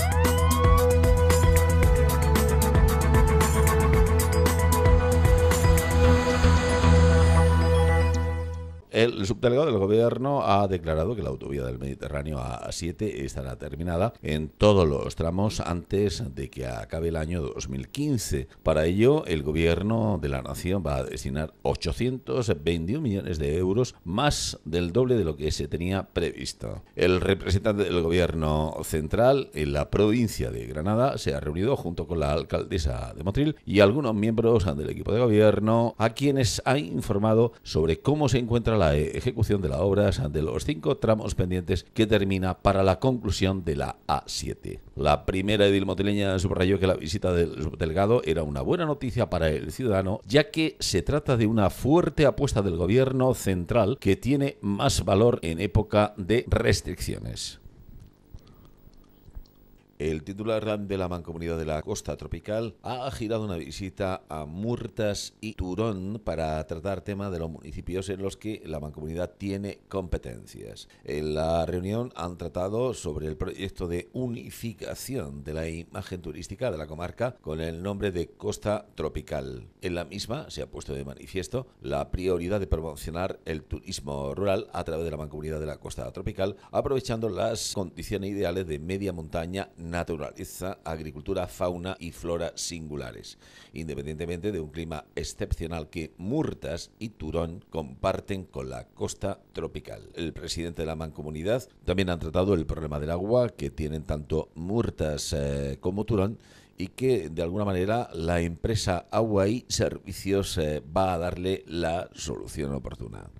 you El subdelegado del gobierno ha declarado que la autovía del Mediterráneo A7 estará terminada en todos los tramos antes de que acabe el año 2015. Para ello, el gobierno de la nación va a destinar 821 millones de euros, más del doble de lo que se tenía previsto. El representante del gobierno central en la provincia de Granada se ha reunido junto con la alcaldesa de Motril y algunos miembros del equipo de gobierno a quienes ha informado sobre cómo se encuentra la ejecución de las obras de los cinco tramos pendientes que termina para la conclusión de la A7. La primera edil Motileña subrayó que la visita del subdelegado era una buena noticia para el ciudadano, ya que se trata de una fuerte apuesta del gobierno central que tiene más valor en época de restricciones. El titular de la Mancomunidad de la Costa Tropical ha girado una visita a Murtas y Turón para tratar tema de los municipios en los que la Mancomunidad tiene competencias. En la reunión han tratado sobre el proyecto de unificación de la imagen turística de la comarca con el nombre de Costa Tropical. En la misma se ha puesto de manifiesto la prioridad de promocionar el turismo rural a través de la Mancomunidad de la Costa Tropical, aprovechando las condiciones ideales de media montaña naturaleza, agricultura, fauna y flora singulares, independientemente de un clima excepcional que Murtas y Turón comparten con la costa tropical. El presidente de la mancomunidad también ha tratado el problema del agua que tienen tanto Murtas eh, como Turón y que de alguna manera la empresa Agua y Servicios eh, va a darle la solución oportuna.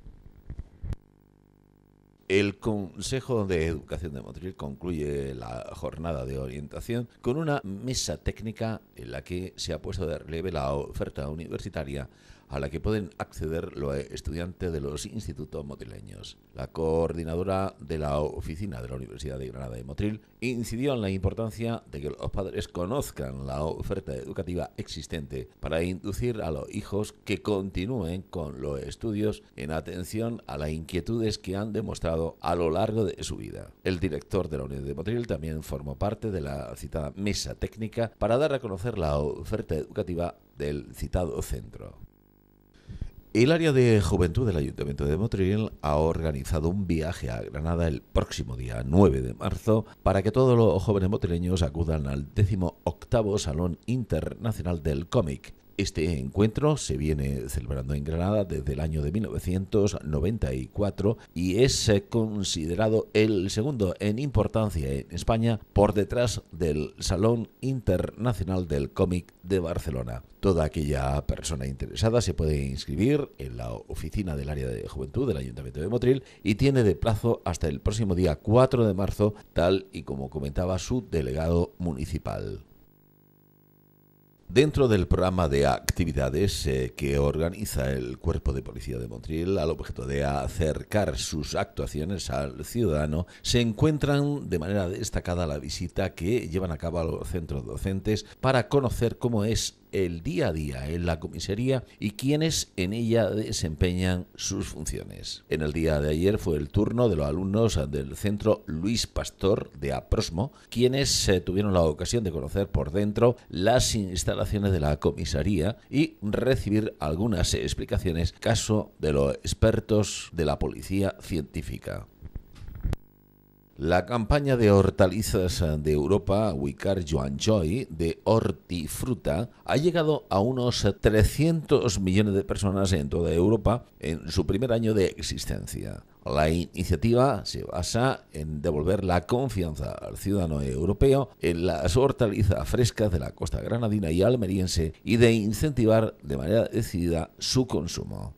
El Consejo de Educación de Madrid concluye la jornada de orientación con una mesa técnica en la que se ha puesto de relieve la oferta universitaria a la que pueden acceder los estudiantes de los institutos motrileños. La coordinadora de la oficina de la Universidad de Granada de Motril incidió en la importancia de que los padres conozcan la oferta educativa existente para inducir a los hijos que continúen con los estudios en atención a las inquietudes que han demostrado a lo largo de su vida. El director de la Universidad de Motril también formó parte de la citada mesa técnica para dar a conocer la oferta educativa del citado centro. El área de juventud del Ayuntamiento de Motril ha organizado un viaje a Granada el próximo día 9 de marzo para que todos los jóvenes motrileños acudan al 18 Salón Internacional del Cómic. Este encuentro se viene celebrando en Granada desde el año de 1994 y es eh, considerado el segundo en importancia en España por detrás del Salón Internacional del Cómic de Barcelona. Toda aquella persona interesada se puede inscribir en la oficina del área de juventud del Ayuntamiento de Motril y tiene de plazo hasta el próximo día 4 de marzo, tal y como comentaba su delegado municipal. Dentro del programa de actividades eh, que organiza el Cuerpo de Policía de Montreal al objeto de acercar sus actuaciones al ciudadano, se encuentran de manera destacada la visita que llevan a cabo los centros docentes para conocer cómo es el día a día en la comisaría y quienes en ella desempeñan sus funciones. En el día de ayer fue el turno de los alumnos del centro Luis Pastor de Aprosmo, quienes eh, tuvieron la ocasión de conocer por dentro las instalaciones de la comisaría y recibir algunas explicaciones caso de los expertos de la policía científica. La campaña de hortalizas de Europa, Wicar Joan Joy, de Hortifruta, ha llegado a unos 300 millones de personas en toda Europa en su primer año de existencia. La iniciativa se basa en devolver la confianza al ciudadano europeo en las hortalizas frescas de la costa granadina y almeriense y de incentivar de manera decidida su consumo.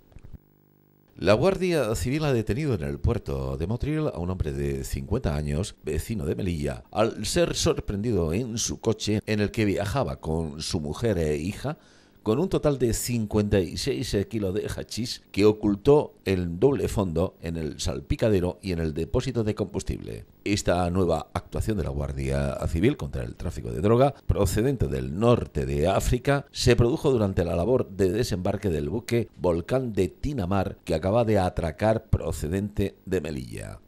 La Guardia Civil ha detenido en el puerto de Motril a un hombre de 50 años, vecino de Melilla, al ser sorprendido en su coche en el que viajaba con su mujer e hija con un total de 56 kilos de hachís que ocultó el doble fondo en el salpicadero y en el depósito de combustible. Esta nueva actuación de la Guardia Civil contra el tráfico de droga procedente del norte de África se produjo durante la labor de desembarque del buque Volcán de Tinamar que acaba de atracar procedente de Melilla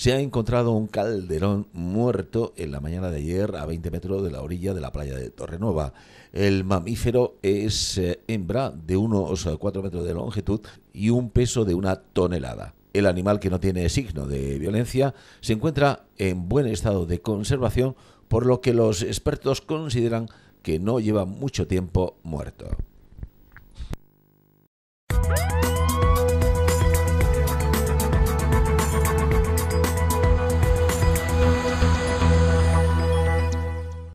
se ha encontrado un calderón muerto en la mañana de ayer a 20 metros de la orilla de la playa de Torrenova. El mamífero es eh, hembra de unos 4 eh, metros de longitud y un peso de una tonelada. El animal que no tiene signo de violencia se encuentra en buen estado de conservación, por lo que los expertos consideran que no lleva mucho tiempo muerto.